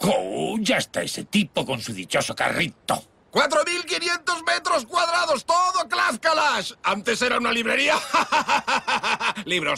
¡Oh! Ya está ese tipo con su dichoso carrito. 4.500 metros cuadrados, todo cláscalas. Antes era una librería. Libros.